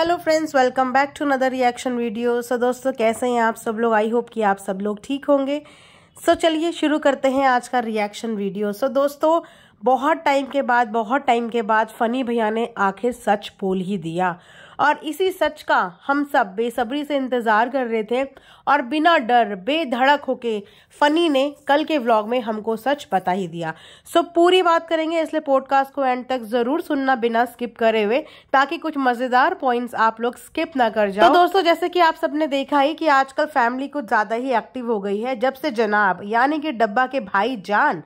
hello friends welcome back to another reaction video so दोस्तों कैसे हैं आप सब लोग आई होप कि आप सब लोग ठीक होंगे सो so, चलिए शुरू करते हैं आज का रिएक्शन वीडियो सो so, दोस्तों बहुत टाइम के बाद बहुत टाइम के बाद फ़नी भैया ने आखिर सच बोल ही दिया और इसी सच का हम सब बेसब्री से इंतज़ार कर रहे थे और बिना डर बेधड़क होके फनी ने कल के व्लॉग में हमको सच बता ही दिया सो पूरी बात करेंगे इसलिए पॉडकास्ट को एंड तक ज़रूर सुनना बिना स्किप करे हुए ताकि कुछ मज़ेदार पॉइंट्स आप लोग स्किप ना कर तो जाओ तो दोस्तों जैसे कि आप सबने देखा ही कि आजकल फैमिली कुछ ज़्यादा ही एक्टिव हो गई है जब से जनाब यानी कि डब्बा के भाई जान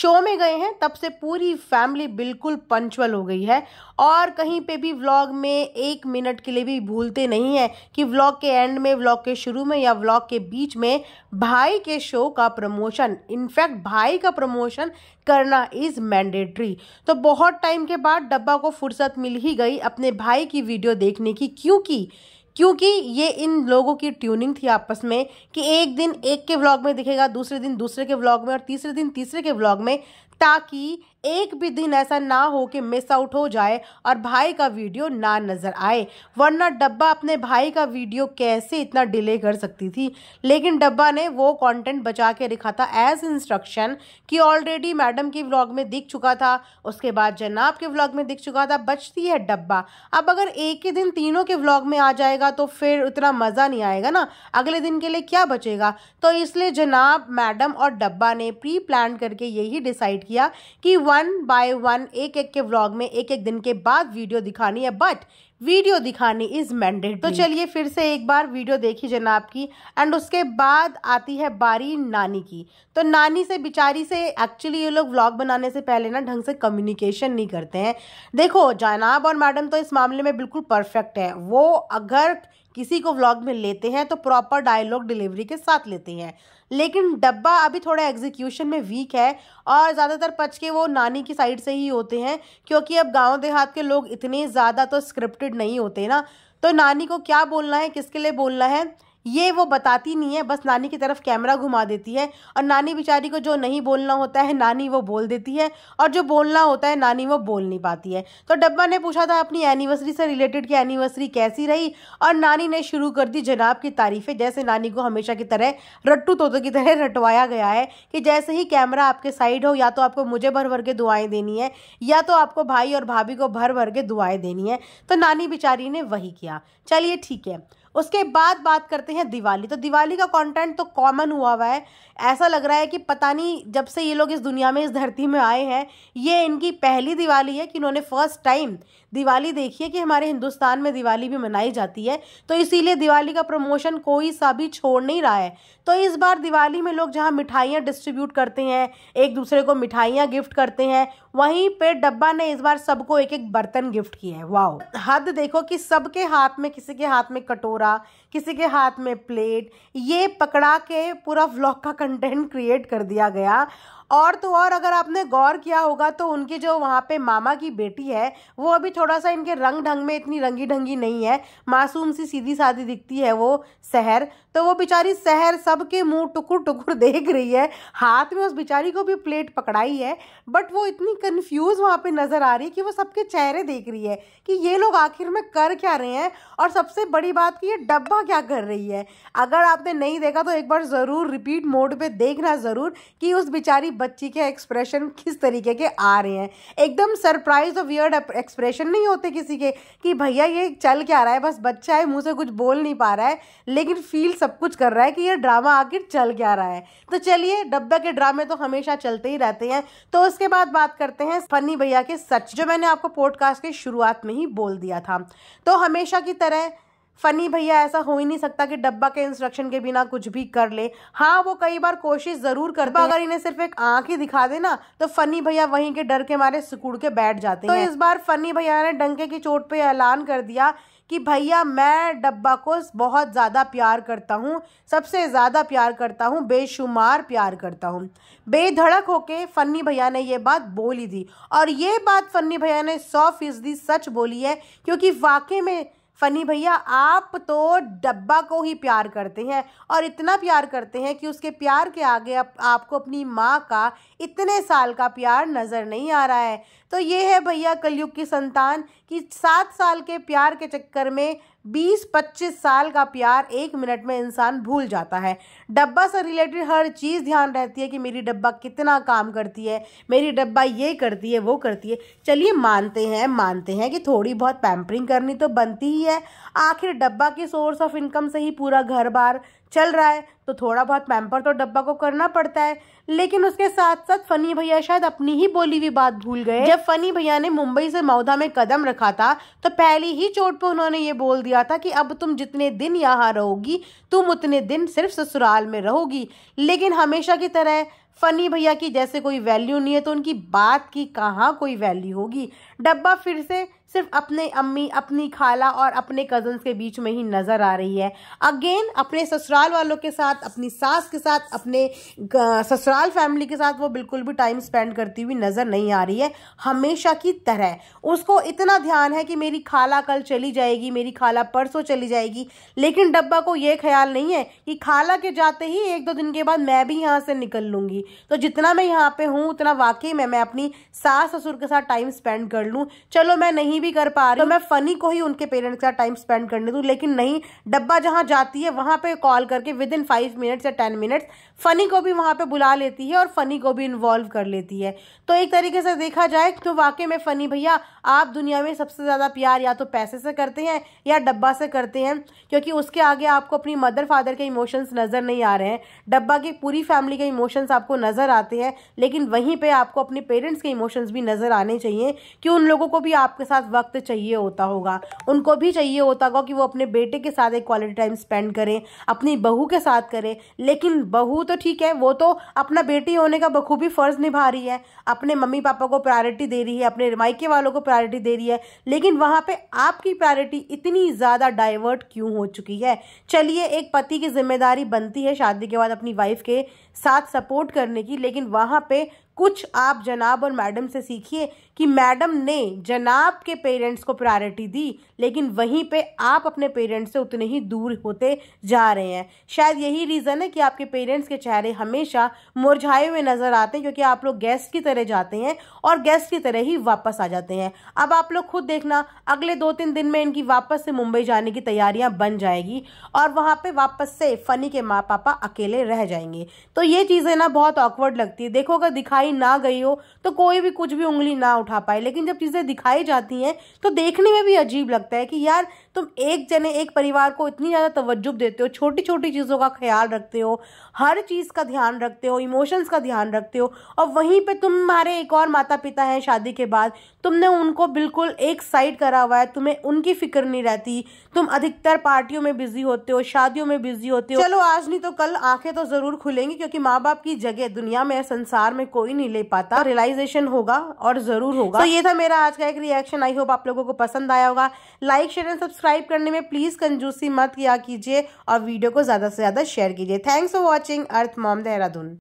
शो में गए हैं तब से पूरी फैमिली बिल्कुल पंचुअल हो गई है और कहीं पे भी व्लॉग में एक मिनट के लिए भी भूलते नहीं हैं कि व्लॉग के एंड में व्लॉग के शुरू में या व्लॉग के बीच में भाई के शो का प्रमोशन इनफैक्ट भाई का प्रमोशन करना इज़ मैंडेटरी तो बहुत टाइम के बाद डब्बा को फुर्सत मिल ही गई अपने भाई की वीडियो देखने की क्योंकि क्योंकि ये इन लोगों की ट्यूनिंग थी आपस में कि एक दिन एक के व्लॉग में दिखेगा दूसरे दिन दूसरे के व्लॉग में और तीसरे दिन तीसरे के व्लॉग में ताकि एक भी दिन ऐसा ना हो कि मिस आउट हो जाए और भाई का वीडियो ना नज़र आए वरना डब्बा अपने भाई का वीडियो कैसे इतना डिले कर सकती थी लेकिन डब्बा ने वो कंटेंट बचा के रखा था एज इंस्ट्रक्शन कि ऑलरेडी मैडम के व्लॉग में दिख चुका था उसके बाद जनाब के व्लॉग में दिख चुका था बचती है डब्बा अब अगर एक ही दिन तीनों के व्लॉग में आ जाएगा तो फिर उतना मज़ा नहीं आएगा ना अगले दिन के लिए क्या बचेगा तो इसलिए जनाब मैडम और डब्बा ने प्री प्लान करके यही डिसाइड किया कि वन बाय वन एक एक के व्लॉग में एक एक दिन के बाद वीडियो दिखानी है बट वीडियो दिखानी इज मैंडेड तो चलिए फिर से एक बार वीडियो देखी जनाब की एंड उसके बाद आती है बारी नानी की तो नानी से बिचारी से एक्चुअली ये लोग व्लॉग बनाने से पहले ना ढंग से कम्युनिकेशन नहीं करते हैं देखो जनाब और मैडम तो इस मामले में बिल्कुल परफेक्ट है वो अगर किसी को व्लॉग में लेते हैं तो प्रॉपर डायलॉग डिलीवरी के साथ लेते हैं लेकिन डब्बा अभी थोड़ा एग्जीक्यूशन में वीक है और ज़्यादातर पच के वो नानी की साइड से ही होते हैं क्योंकि अब गांव देहात के लोग इतने ज़्यादा तो स्क्रिप्टेड नहीं होते ना तो नानी को क्या बोलना है किसके लिए बोलना है ये वो बताती नहीं है बस नानी की तरफ कैमरा घुमा देती है और नानी बेचारी को जो नहीं बोलना होता है नानी वो बोल देती है और जो बोलना होता है नानी वो बोल नहीं पाती है तो डब्बा ने पूछा था अपनी एनिवर्सरी से रिलेटेड कि एनिवर्सरी कैसी रही और नानी ने शुरू कर दी जनाब की तारीफ़ें जैसे नानी को हमेशा की तरह रट्टू तोते की तरह रटवाया गया है कि जैसे ही कैमरा आपके साइड हो या तो आपको मुझे भर भर के दुआएं देनी है या तो आपको भाई और भाभी को भर भर के दुआएं देनी है तो नानी बेचारी ने वही किया चलिए ठीक है उसके बाद बात करते हैं दिवाली तो दिवाली का कंटेंट तो कॉमन हुआ हुआ है ऐसा लग रहा है कि पता नहीं जब से ये लोग इस दुनिया में इस धरती में आए हैं ये इनकी पहली दिवाली है कि इन्होंने फर्स्ट टाइम दिवाली देखी है कि हमारे हिंदुस्तान में दिवाली भी मनाई जाती है तो इसीलिए दिवाली का प्रमोशन कोई सा भी छोड़ नहीं रहा है तो इस बार दिवाली में लोग जहाँ मिठाइयाँ डिस्ट्रीब्यूट करते हैं एक दूसरे को मिठाइयाँ गिफ्ट करते हैं वहीं पे डब्बा ने इस बार सबको एक एक बर्तन गिफ्ट किया है वाओ हद देखो कि सबके हाथ में किसी के हाथ में कटोरा किसी के हाथ में प्लेट ये पकड़ा के पूरा व्लॉग का कंटेंट क्रिएट कर दिया गया और तो और अगर आपने गौर किया होगा तो उनके जो वहाँ पे मामा की बेटी है वो अभी थोड़ा सा इनके रंग ढंग में इतनी रंगी ढंगी नहीं है मासूम सी सीधी सादी दिखती है वो शहर तो वो बेचारी सब सबके मुंह टुकुर टुकुर देख रही है हाथ में उस बेचारी को भी प्लेट पकड़ाई है बट वो इतनी कन्फ्यूज़ वहाँ पर नज़र आ रही है कि वो सबके चेहरे देख रही है कि ये लोग आखिर में कर क्या रहे हैं और सबसे बड़ी बात कि ये डब्बा क्या कर रही है अगर आपने नहीं देखा तो एक बार ज़रूर रिपीट मोड पर देखना ज़रूर कि उस बेचारी बच्ची के एक्सप्रेशन किस तरीके के आ रहे हैं एकदम सरप्राइज और वियर्ड एक्सप्रेशन नहीं होते किसी के कि भैया ये चल क्या रहा है बस बच्चा है मुँह से कुछ बोल नहीं पा रहा है लेकिन फील सब कुछ कर रहा है कि ये ड्रामा आखिर चल क्या रहा है तो चलिए डब्बे के ड्रामे तो हमेशा चलते ही रहते हैं तो उसके बाद बात करते हैं फनी भैया के सच जो मैंने आपको पॉडकास्ट के शुरुआत में ही बोल दिया था तो हमेशा की तरह फ़नी भैया ऐसा हो ही नहीं सकता कि डब्बा के इंस्ट्रक्शन के बिना कुछ भी कर ले हाँ वो कई बार कोशिश ज़रूर करते हैं अगर इन्हें सिर्फ एक आंख ही दिखा दे ना तो फ़नी भैया वहीं के डर के मारे सिकुड़ के बैठ जाते तो हैं तो इस बार फ़नी भैया ने डंके की चोट पे ऐलान कर दिया कि भैया मैं डब्बा को बहुत ज़्यादा प्यार करता हूँ सबसे ज़्यादा प्यार करता हूँ बेशुमार प्यार करता हूँ बेधड़क होके फ़न्नी भैया ने ये बात बोली थी और ये बात फ़न्नी भैया ने सौ फीसदी सच बोली है क्योंकि वाकई में फ़नी भैया आप तो डब्बा को ही प्यार करते हैं और इतना प्यार करते हैं कि उसके प्यार के आगे आप, आपको अपनी माँ का इतने साल का प्यार नज़र नहीं आ रहा है तो ये है भैया कलयुग की संतान कि सात साल के प्यार के चक्कर में बीस पच्चीस साल का प्यार एक मिनट में इंसान भूल जाता है डब्बा से रिलेटेड हर चीज़ ध्यान रहती है कि मेरी डब्बा कितना काम करती है मेरी डब्बा ये करती है वो करती है चलिए मानते हैं मानते हैं कि थोड़ी बहुत पैम्परिंग करनी तो बनती ही है आखिर डब्बा के सोर्स ऑफ इनकम से ही पूरा घर बार चल रहा है तो थोड़ा बहुत पैम्पर तो डब्बा को करना पड़ता है लेकिन उसके साथ साथ फनी भैया शायद अपनी ही बोली हुई बात भूल गए जब फनी भैया ने मुंबई से मौधा में कदम रखा था तो पहली ही चोट पर उन्होंने ये बोल दिया था कि अब तुम जितने दिन यहाँ रहोगी तुम उतने दिन सिर्फ ससुराल में रहोगी लेकिन हमेशा की तरह फ़नी भैया की जैसे कोई वैल्यू नहीं है तो उनकी बात की कहाँ कोई वैल्यू होगी डब्बा फिर से सिर्फ अपने अम्मी अपनी खाला और अपने कज़न्स के बीच में ही नज़र आ रही है अगेन अपने ससुराल वालों के साथ अपनी सास के साथ अपने ससुराल फैमिली के साथ वो बिल्कुल भी टाइम स्पेंड करती हुई नज़र नहीं आ रही है हमेशा की तरह उसको इतना ध्यान है कि मेरी खाला कल चली जाएगी मेरी खाला परसों चली जाएगी लेकिन डब्बा को ये ख्याल नहीं है कि खाला के जाते ही एक दो दिन के बाद मैं भी यहाँ से निकल लूँगी होगी तो जितना मैं यहाँ पे हूँ उतना वाकई में मैं अपनी सास ससुर के साथ टाइम स्पेंड कर लूँ चलो मैं नहीं भी कर पा रही तो मैं फनी को ही उनके पेरेंट्स के साथ टाइम स्पेंड करने दूँ लेकिन नहीं डब्बा जहाँ जाती है वहाँ पे कॉल करके विद इन फाइव मिनट्स या टेन मिनट्स फनी को भी वहाँ पे बुला लेती है और फनी को भी इन्वॉल्व कर लेती है तो एक तरीके से देखा जाए तो वाकई में फनी भैया आप दुनिया में सबसे ज़्यादा प्यार या तो पैसे से करते हैं या डब्बा से करते हैं क्योंकि उसके आगे आपको अपनी मदर फादर के इमोशंस नज़र नहीं आ रहे हैं डब्बा की पूरी फैमिली के इमोशंस आपको नज़र आते हैं लेकिन वहीं पर आपको अपने पेरेंट्स के इमोशंस भी नज़र आने चाहिए कि उन लोगों को भी आपके साथ वक्त चाहिए होता होगा उनको भी चाहिए होता होगा कि वो अपने बेटे के साथ एक क्वालिटी टाइम स्पेंड करें अपनी बहू के साथ करें लेकिन बहू तो ठीक है वो तो अपना बेटी होने का बखूबी फ़र्ज़ निभा रही है अपने मम्मी पापा को प्रायोरिटी दे रही है अपने मायके वालों को प्रायोरिटी दे रही है लेकिन वहाँ पे आपकी प्रायोरिटी इतनी ज़्यादा डाइवर्ट क्यों हो चुकी है चलिए एक पति की जिम्मेदारी बनती है शादी के बाद अपनी वाइफ के साथ सपोर्ट करने की लेकिन वहाँ पे कुछ आप जनाब और मैडम से सीखिए कि मैडम ने जनाब के पेरेंट्स को प्रायोरिटी दी लेकिन वहीं पे आप अपने पेरेंट्स से उतने ही दूर होते जा रहे हैं शायद यही रीज़न है कि आपके पेरेंट्स के चेहरे हमेशा मुरझाए हुए नज़र आते हैं क्योंकि आप लोग गेस्ट की तरह जाते हैं और गेस्ट की तरह ही वापस आ जाते हैं अब आप लोग खुद देखना अगले दो तीन दिन में इनकी वापस से मुंबई जाने की तैयारियां बन जाएगी और वहाँ पर वापस से फ़नी के माँ पापा अकेले रह जाएंगे तो ये चीज़ें ना बहुत ऑकवर्ड लगती है देखो अगर दिखाई दिखाई ना गई हो तो कोई भी कुछ भी उंगली ना उठा पाए लेकिन जब चीज़ें दिखाई जाती हैं तो देखने में भी अजीब लगता है कि यार तुम एक जने एक परिवार को इतनी ज़्यादा तवज्जुब देते हो छोटी छोटी चीज़ों का ख्याल रखते हो हर चीज़ का ध्यान रखते हो इमोशंस का ध्यान रखते हो और वहीं पर तुम्हारे एक और माता पिता हैं शादी के बाद तुमने उनको बिल्कुल एक साइड करा हुआ है तुम्हें उनकी फिक्र नहीं रहती तुम अधिकतर पार्टियों में बिजी होते हो शादियों में बिजी होते हो चलो आज नहीं तो कल आंखें तो ज़रूर खुलेंगी क्योंकि माँ बाप की जगह दुनिया में संसार में कोई भी नहीं ले पाता रियलाइजेशन होगा और ज़रूर होगा तो ये था मेरा आज का एक रिएक्शन आई होप आप लोगों को पसंद आया होगा लाइक शेयर एंड सब्सक्राइब करने में प्लीज़ कंजूसी मत किया कीजिए और वीडियो को ज़्यादा से ज़्यादा शेयर कीजिए thanks for watching earth mom Dehradun